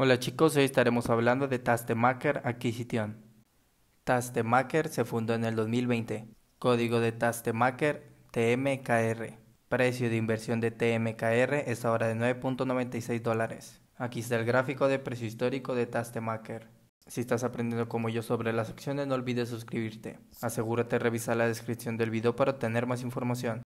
Hola chicos, hoy estaremos hablando de Tastemaker Acquisition. Tastemaker se fundó en el 2020. Código de Tastemaker TMKR. Precio de inversión de TMKR es ahora de 9.96 dólares. Aquí está el gráfico de precio histórico de Tastemaker. Si estás aprendiendo como yo sobre las acciones, no olvides suscribirte. Asegúrate de revisar la descripción del video para obtener más información.